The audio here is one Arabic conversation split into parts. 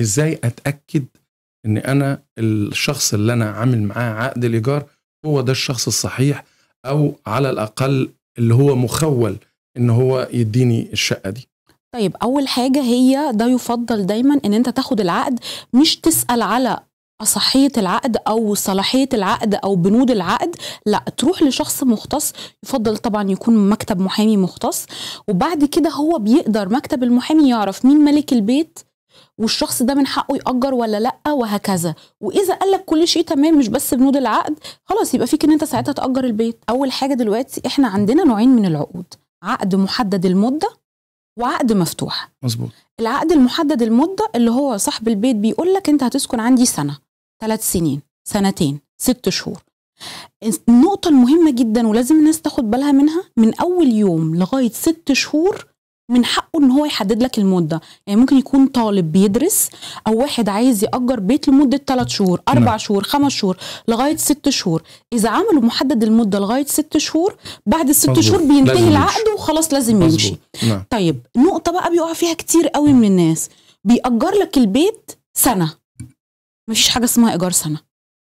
ازاي اتاكد ان انا الشخص اللي انا عامل معاه عقد الايجار هو ده الشخص الصحيح او على الاقل اللي هو مخول ان هو يديني الشقه دي طيب اول حاجه هي ده يفضل دايما ان انت تاخد العقد مش تسال على صحية العقد أو صلاحية العقد أو بنود العقد لا تروح لشخص مختص يفضل طبعا يكون مكتب محامي مختص وبعد كده هو بيقدر مكتب المحامي يعرف مين ملك البيت والشخص ده من حقه يأجر ولا لأ وهكذا وإذا قال لك كل شيء تمام مش بس بنود العقد خلاص يبقى فيك إن أنت ساعتها تأجر البيت أول حاجة دلوقتي إحنا عندنا نوعين من العقود عقد محدد المدة وعقد مفتوح مظبوط العقد المحدد المدة اللي هو صاحب البيت بيقول لك أنت هتسكن عندي سنة ثلاث سنين سنتين ست شهور النقطة المهمة جدا ولازم الناس تاخد بالها منها من أول يوم لغاية ست شهور من حقه ان هو يحدد لك المده يعني ممكن يكون طالب بيدرس او واحد عايز ياجر بيت لمده 3 شهور 4 نعم. شهور 5 شهور لغايه 6 شهور اذا عملوا محدد المده لغايه 6 شهور بعد ال 6 شهور بينتهي العقد وخلاص لازم يمشي نعم. طيب نقطه بقى بيقع فيها كتير قوي من الناس بيأجر لك البيت سنه مفيش حاجه اسمها ايجار سنه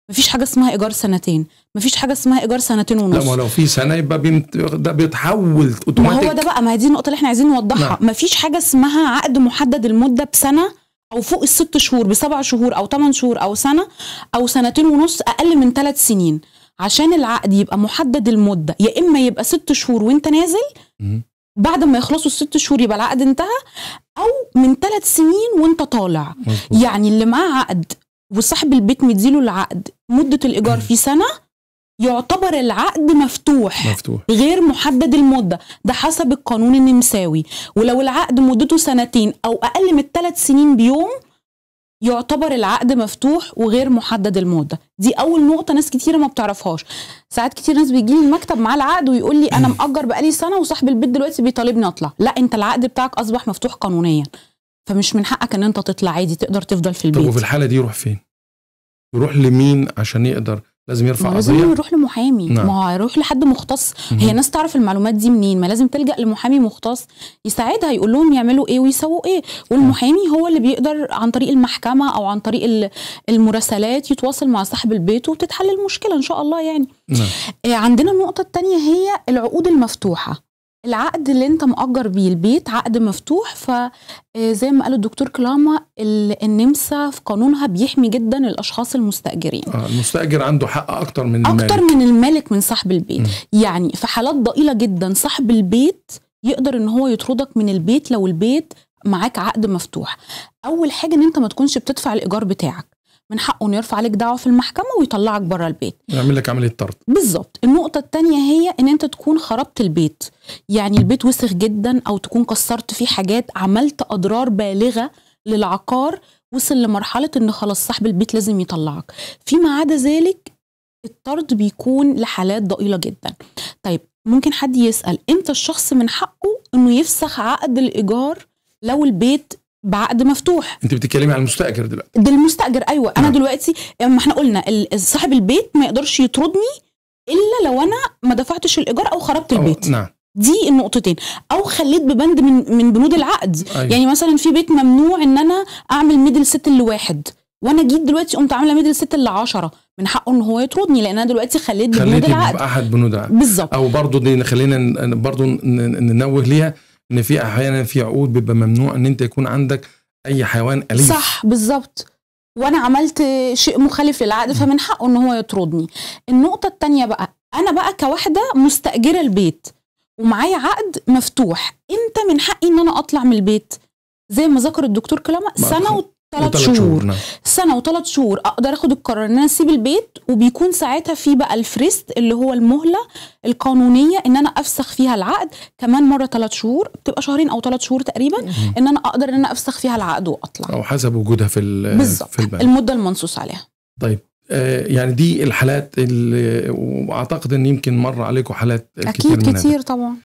مفيش حاجه اسمها ايجار سنتين مفيش حاجه اسمها ايجار سنتين ونص لا ما لو في سنه يبقى بيمت... ده بيتحول اوتوماتيك ما هو ده بقى ما هي دي النقطه اللي احنا عايزين نوضحها نعم. مفيش حاجه اسمها عقد محدد المده بسنه او فوق الست شهور بسبع شهور او ثمان شهور او سنه او سنتين ونص اقل من ثلاث سنين عشان العقد يبقى محدد المده يا اما يبقى ست شهور وانت نازل بعد ما يخلصوا الست شهور يبقى العقد انتهى او من ثلاث سنين وانت طالع مزبوط. يعني اللي معاه عقد وصاحب البيت مديله العقد مده الايجار في سنه يعتبر العقد مفتوح, مفتوح غير محدد المده ده حسب القانون النمساوي ولو العقد مدته سنتين او اقل من الثلاث سنين بيوم يعتبر العقد مفتوح وغير محدد المده دي اول نقطه ناس كتيره ما بتعرفهاش ساعات كتير ناس بيجي لي المكتب معاه العقد ويقول لي انا مأجر بقالي سنه وصاحب البيت دلوقتي بيطالبني اطلع لا انت العقد بتاعك اصبح مفتوح قانونيا فمش من حقك ان انت تطلع عادي تقدر تفضل في البيت طب وفي الحاله دي يروح فين؟ يروح لمين عشان يقدر لازم يرفع قضيه لازم يروح لمحامي نعم. ما هو هيروح لحد مختص مم. هي ناس تعرف المعلومات دي منين ما لازم تلجا لمحامي مختص يساعدها يقول لهم يعملوا ايه ويسووا ايه والمحامي هو اللي بيقدر عن طريق المحكمه او عن طريق المراسلات يتواصل مع صاحب البيت وبتتحل المشكله ان شاء الله يعني نعم. آه، عندنا النقطه الثانيه هي العقود المفتوحه العقد اللي انت مأجر بيه البيت عقد مفتوح فزي آه، ما قال الدكتور كلاما النمسا في قانونها بيحمي جدا الاشخاص المستاجرين آه المستاجر عنده حق اكتر من المالك اكتر من المالك من صاحب البيت م. يعني في حالات ضئيله جدا صاحب البيت يقدر ان هو يطردك من البيت لو البيت معاك عقد مفتوح اول حاجه ان انت ما تكونش بتدفع الايجار بتاعك من حقه انه يرفع عليك دعوه في المحكمه ويطلعك بره البيت يعمل لك عمليه طرد بالظبط النقطه الثانيه هي ان انت تكون خربت البيت يعني البيت وسخ جدا او تكون كسرت فيه حاجات عملت اضرار بالغه للعقار وصل لمرحله ان خلاص صاحب البيت لازم يطلعك فيما عدا ذلك الطرد بيكون لحالات ضئيله جدا طيب ممكن حد يسال امتى الشخص من حقه انه يفسخ عقد الايجار لو البيت بعقد مفتوح انت بتتكلمي عن المستاجر دلوقتي ده المستاجر ايوه انا نعم. دلوقتي ما احنا قلنا صاحب البيت ما يقدرش يطردني الا لو انا ما دفعتش الايجار او خربت البيت نعم دي النقطتين او خليت ببند من من بنود العقد أيوة. يعني مثلا في بيت ممنوع ان انا اعمل ميدل ست لواحد وانا جيت دلوقتي قمت عامله ميدل ست ل 10 من حقه ان هو يطردني لان انا دلوقتي خليت ببنود العقد خليت احد بنود العقد بالظبط او برضه دي خلينا برضه ننوه ليها ان في احيانا في عقود بيبقى ممنوع ان انت يكون عندك اي حيوان اليف صح بالظبط وانا عملت شيء مخالف للعقد فمن حقه ان هو يطردني النقطه الثانيه بقى انا بقى كواحده مستاجره البيت ومعايا عقد مفتوح امتى من حقي ان انا اطلع من البيت زي ما ذكر الدكتور كلاما سنه ثلاث شهور, نعم. سنه وثلاث شهور اقدر اخد القرار ان انا اسيب البيت وبيكون ساعتها في بقى الفريست اللي هو المهله القانونيه ان انا افسخ فيها العقد كمان مره ثلاث شهور بتبقى شهرين او ثلاث شهور تقريبا ان انا اقدر ان انا افسخ فيها العقد واطلع او حسب وجودها في بالظبط في البلد المده المنصوص عليها طيب آه، يعني دي الحالات اللي واعتقد ان يمكن مر عليكم حالات اكيد كتير, كتير طبعا